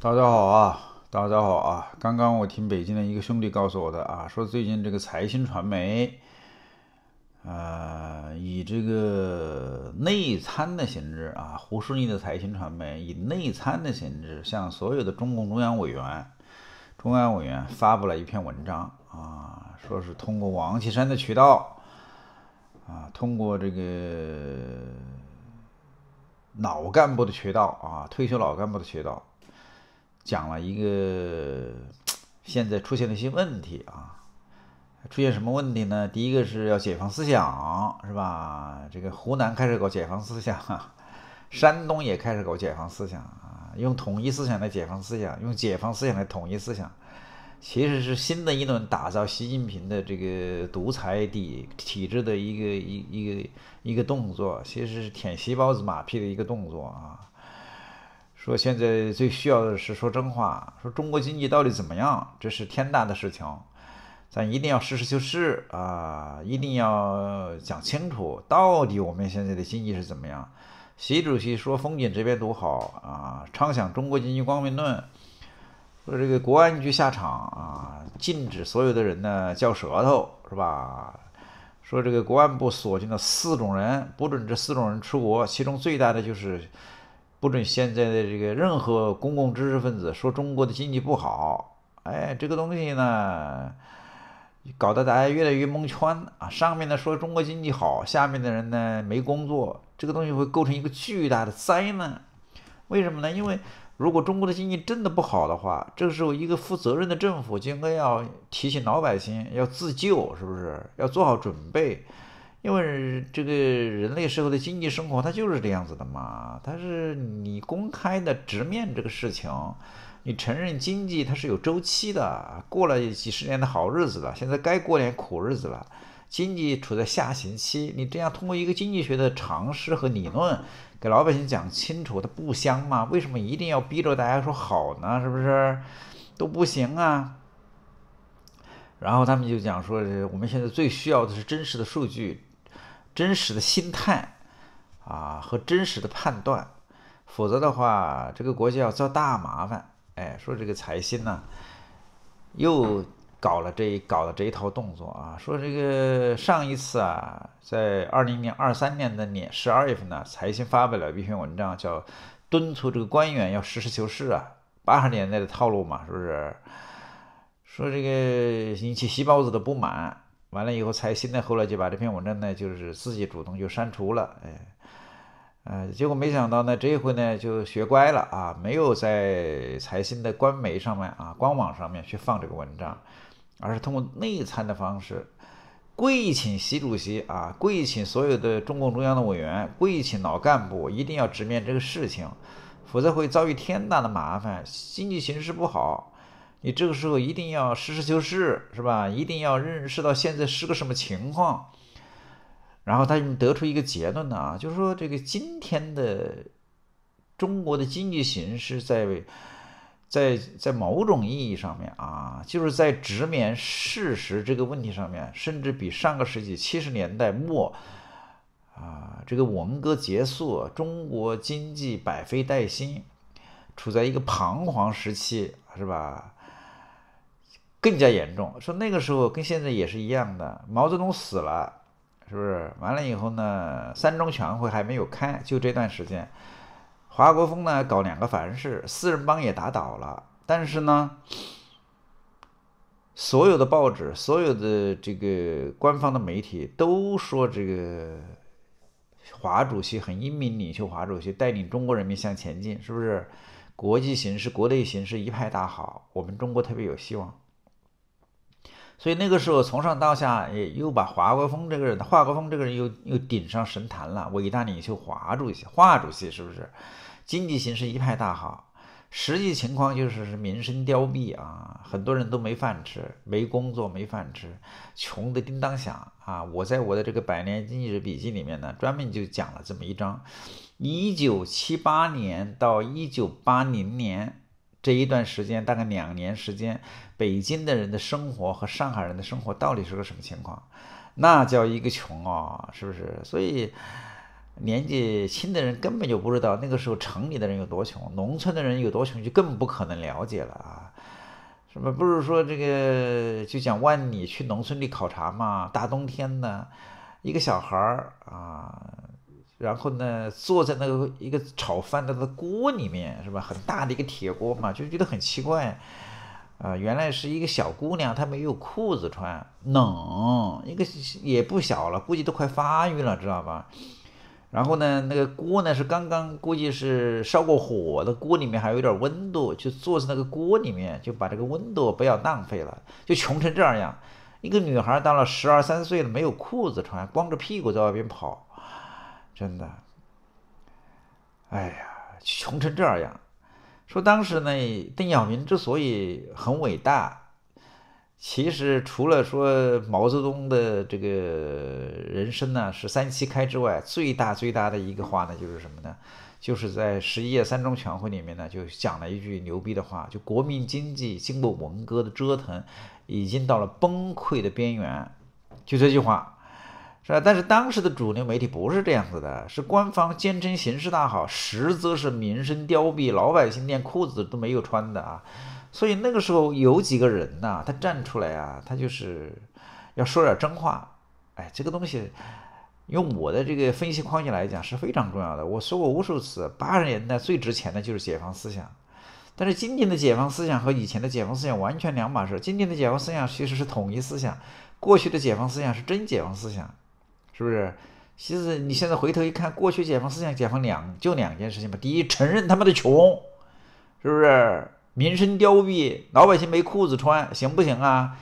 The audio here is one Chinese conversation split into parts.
大家好啊，大家好啊！刚刚我听北京的一个兄弟告诉我的啊，说最近这个财新传媒，呃，以这个内参的形式啊，胡适义的财新传媒以内参的形式向所有的中共中央委员、中央委员发布了一篇文章啊，说是通过王岐山的渠道啊，通过这个老干部的渠道啊，退休老干部的渠道。讲了一个，现在出现了一些问题啊，出现什么问题呢？第一个是要解放思想，是吧？这个湖南开始搞解放思想，山东也开始搞解放思想啊，用统一思想来解放思想，用解放思想来统一思想，其实是新的一轮打造习近平的这个独裁体体制的一个一一个一个动作，其实是舔习包子马屁的一个动作啊。说现在最需要的是说真话，说中国经济到底怎么样，这是天大的事情，咱一定要实事求是啊，一定要讲清楚，到底我们现在的经济是怎么样。习主席说风景这边独好啊，畅想中国经济光明论。说这个国安局下场啊，禁止所有的人呢嚼舌头是吧？说这个国安部锁定了四种人，不准这四种人出国，其中最大的就是。不准现在的这个任何公共知识分子说中国的经济不好，哎，这个东西呢，搞得大家越来越蒙圈啊！上面的说中国经济好，下面的人呢没工作，这个东西会构成一个巨大的灾难。为什么呢？因为如果中国的经济真的不好的话，这个时候一个负责任的政府就应该要提醒老百姓要自救，是不是？要做好准备。因为这个人类社会的经济生活，它就是这样子的嘛。它是你公开的直面这个事情，你承认经济它是有周期的，过了几十年的好日子了，现在该过点苦日子了。经济处在下行期，你这样通过一个经济学的常识和理论，给老百姓讲清楚，它不香吗？为什么一定要逼着大家说好呢？是不是都不行啊？然后他们就讲说，我们现在最需要的是真实的数据。真实的心态啊和真实的判断，否则的话，这个国家要遭大麻烦。哎，说这个财新呢，又搞了这搞了这一套动作啊。说这个上一次啊，在二零年二三年的年十二月份呢，财新发表了一篇文章，叫敦促这个官员要实事求是啊，八十年代的套路嘛，是不是？说这个引起“细包子”的不满。完了以后，财新呢后来就把这篇文章呢，就是自己主动就删除了，哎，呃，结果没想到呢，这一回呢就学乖了啊，没有在财新的官媒上面啊官网上面去放这个文章，而是通过内参的方式，跪请习主席啊，跪请所有的中共中央的委员，跪请老干部，一定要直面这个事情，否则会遭遇天大的麻烦，经济形势不好。你这个时候一定要实事求是，是吧？一定要认识到现在是个什么情况，然后他就得出一个结论呢、啊，就是说这个今天的中国的经济形势，在在在某种意义上面啊，就是在直面事实这个问题上面，甚至比上个世纪七十年代末啊，这个文革结束，中国经济百废待兴，处在一个彷徨时期，是吧？更加严重，说那个时候跟现在也是一样的。毛泽东死了，是不是？完了以后呢，三中全会还没有开，就这段时间，华国锋呢搞两个凡是，四人帮也打倒了，但是呢，所有的报纸、所有的这个官方的媒体都说这个华主席很英明，领袖华主席带领中国人民向前进，是不是？国际形势、国内形势一派大好，我们中国特别有希望。所以那个时候，从上到下也又把华国锋这个人，华国锋这个人又又顶上神坛了，伟大领袖华主席，华主席是不是？经济形势一派大好，实际情况就是是民生凋敝啊，很多人都没饭吃，没工作，没饭吃，穷的叮当响啊！我在我的这个《百年经济史笔记》里面呢，专门就讲了这么一章，一九七八年到一九八零年。这一段时间，大概两年时间，北京的人的生活和上海人的生活到底是个什么情况？那叫一个穷啊，是不是？所以年纪轻的人根本就不知道那个时候城里的人有多穷，农村的人有多穷，就更不可能了解了啊，什么不是说这个就讲万里去农村里考察嘛，大冬天的，一个小孩儿啊。然后呢，坐在那个一个炒饭的那锅里面，是吧？很大的一个铁锅嘛，就觉得很奇怪，啊，原来是一个小姑娘，她没有裤子穿，冷，一个也不小了，估计都快发育了，知道吧？然后呢，那个锅呢是刚刚估计是烧过火的，锅里面还有点温度，就坐在那个锅里面，就把这个温度不要浪费了，就穷成这样样，一个女孩到了十二三岁了，没有裤子穿，光着屁股在外边跑。真的，哎呀，穷成这样。说当时呢，邓小平之所以很伟大，其实除了说毛泽东的这个人生呢是三七开之外，最大最大的一个话呢就是什么呢？就是在十一届三中全会里面呢就讲了一句牛逼的话，就国民经济经过文革的折腾，已经到了崩溃的边缘，就这句话。是吧？但是当时的主流媒体不是这样子的，是官方坚称形势大好，实则是民生凋敝，老百姓连裤子都没有穿的啊。所以那个时候有几个人呐，他站出来啊，他就是要说点真话。哎，这个东西，用我的这个分析框架来讲是非常重要的。我说过无数次，八十年代最值钱的就是解放思想。但是今天的解放思想和以前的解放思想完全两码事。今天的解放思想其实是统一思想，过去的解放思想是真解放思想。是不是？其实你现在回头一看，过去解放思想，解放两就两件事情嘛。第一，承认他妈的穷，是不是民生凋敝，老百姓没裤子穿，行不行啊？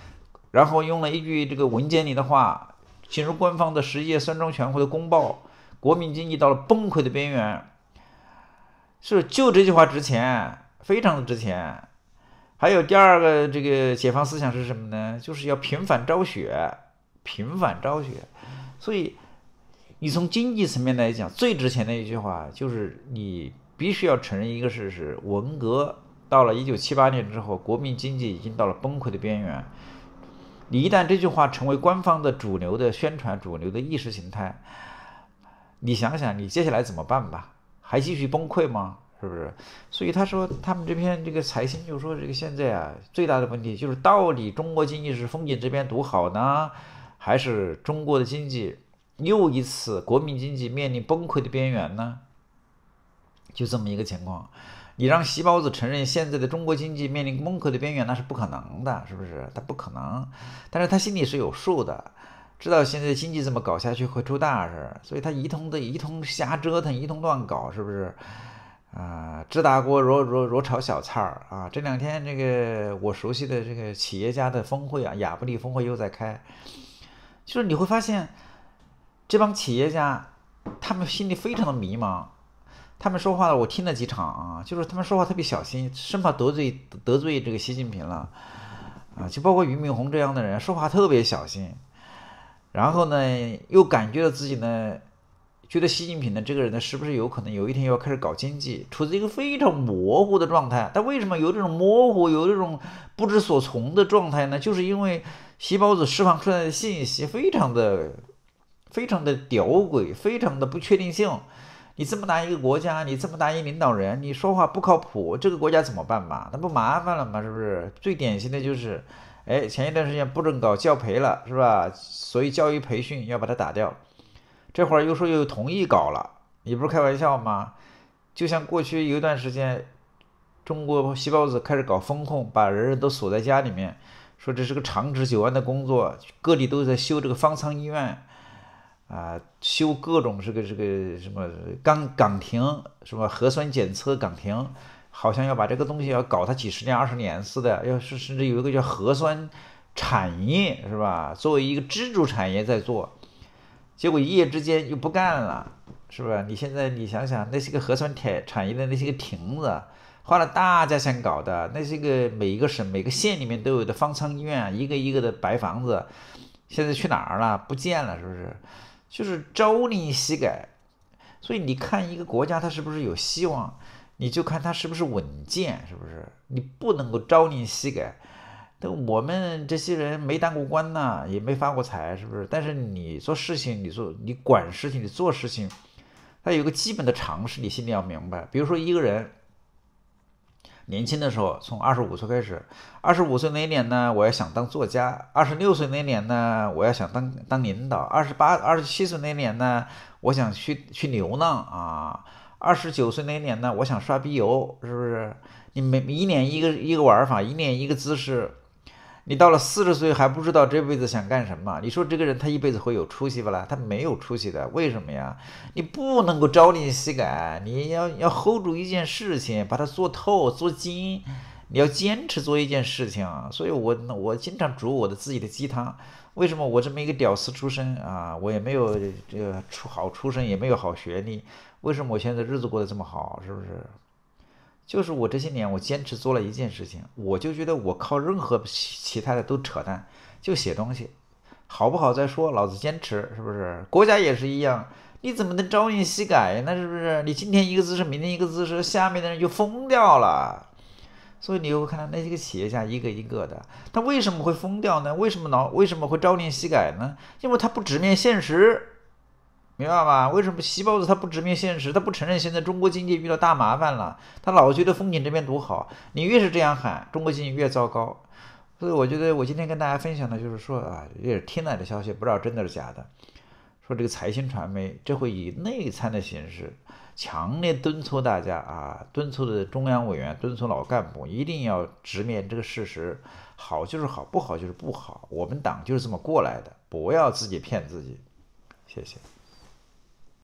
然后用了一句这个文件里的话，进入官方的十届三中全会的公报，国民经济到了崩溃的边缘，是就这句话值钱，非常的值钱。还有第二个，这个解放思想是什么呢？就是要平反昭雪，平反昭雪。所以，你从经济层面来讲，最值钱的一句话就是你必须要承认一个事实：文革到了一九七八年之后，国民经济已经到了崩溃的边缘。你一旦这句话成为官方的主流的宣传、主流的意识形态，你想想你接下来怎么办吧？还继续崩溃吗？是不是？所以他说他们这篇这个财新就说这个现在啊最大的问题就是到底中国经济是风景这边独好呢？还是中国的经济又一次国民经济面临崩溃的边缘呢？就这么一个情况，你让习包子承认现在的中国经济面临崩溃的边缘那是不可能的，是不是？他不可能，但是他心里是有数的，知道现在经济这么搞下去会出大事，所以他一通的一通瞎折腾，一通乱搞，是不是？啊，直大锅如如如炒小菜儿啊！这两天这个我熟悉的这个企业家的峰会啊，亚布力峰会又在开。就是你会发现，这帮企业家他们心里非常的迷茫，他们说话呢，我听了几场啊，就是他们说话特别小心，生怕得罪得罪这个习近平了，啊，就包括俞敏洪这样的人说话特别小心，然后呢，又感觉到自己呢。觉得习近平的这个人呢是不是有可能有一天要开始搞经济，处在一个非常模糊的状态。他为什么有这种模糊、有这种不知所从的状态呢？就是因为细胞子释放出来的信息非常的、非常的吊诡，非常的不确定性。你这么大一个国家，你这么大一领导人，你说话不靠谱，这个国家怎么办嘛？那不麻烦了吗？是不是？最典型的就是，哎，前一段时间不准搞教培了，是吧？所以教育培训要把它打掉。这会儿又说又同意搞了，你不是开玩笑吗？就像过去有一段时间，中国细胞子开始搞风控，把人都锁在家里面，说这是个长治久安的工作，各地都在修这个方舱医院，啊，修各种这个这个什么岗岗亭，什么核酸检测岗亭，好像要把这个东西要搞它几十年、二十年似的。要是甚至有一个叫核酸产业是吧，作为一个支柱产业在做。结果一夜之间又不干了，是不是？你现在你想想那些个核酸铁产业的那些个亭子，花了大价钱搞的那些个每一个省每个县里面都有的方舱医院，一个一个的白房子，现在去哪儿了？不见了，是不是？就是朝令夕改。所以你看一个国家它是不是有希望，你就看它是不是稳健，是不是？你不能够朝令夕改。但我们这些人没当过官呐，也没发过财，是不是？但是你做事情，你做你管事情，你做事情，他有个基本的常识，你心里要明白。比如说，一个人年轻的时候，从二十五岁开始，二十五岁那年呢，我要想当作家；二十六岁那年呢，我要想当当领导；二十八、二十七岁那年呢，我想去去流浪啊；二十九岁那年呢，我想刷 B 游，是不是？你每一年一个一个玩法，一年一个姿势。你到了四十岁还不知道这辈子想干什么？你说这个人他一辈子会有出息不啦？他没有出息的，为什么呀？你不能够朝令夕改，你要要 hold 住一件事情，把它做透做精，你要坚持做一件事情。所以我我经常煮我的自己的鸡汤。为什么我这么一个屌丝出身啊？我也没有这个出好出身，也没有好学历，为什么我现在日子过得这么好？是不是？就是我这些年，我坚持做了一件事情，我就觉得我靠任何其他的都扯淡，就写东西，好不好再说，老子坚持，是不是？国家也是一样，你怎么能朝令夕改呢？是不是？你今天一个姿势，明天一个姿势，下面的人就疯掉了。所以你又看到那些个企业家一个一个的，他为什么会疯掉呢？为什么老为什么会朝令夕改呢？因为他不直面现实。明白吧？为什么西包子他不直面现实，他不承认现在中国经济遇到大麻烦了？他老觉得风景这边独好。你越是这样喊，中国经济越糟糕。所以我觉得我今天跟大家分享的就是说啊，也是听来的消息，不知道真的是假的。说这个财新传媒这会以内参的形式，强烈敦促大家啊，敦促的中央委员，敦促老干部，一定要直面这个事实，好就是好，不好就是不好。我们党就是这么过来的，不要自己骗自己。谢谢。